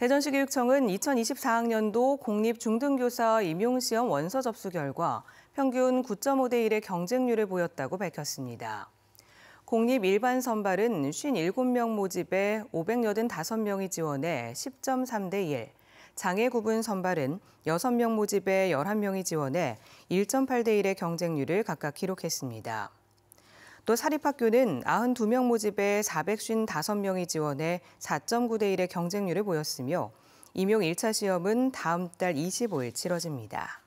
대전시교육청은 2024학년도 공립중등교사 임용시험 원서 접수 결과 평균 9.5대 1의 경쟁률을 보였다고 밝혔습니다. 공립 일반 선발은 57명 모집에 585명이 지원해 10.3대 1, 장애 구분 선발은 6명 모집에 11명이 지원해 1.8대 1의 경쟁률을 각각 기록했습니다. 또 사립학교는 92명 모집에 455명이 지원해 4.9대 1의 경쟁률을 보였으며 임용 1차 시험은 다음 달 25일 치러집니다.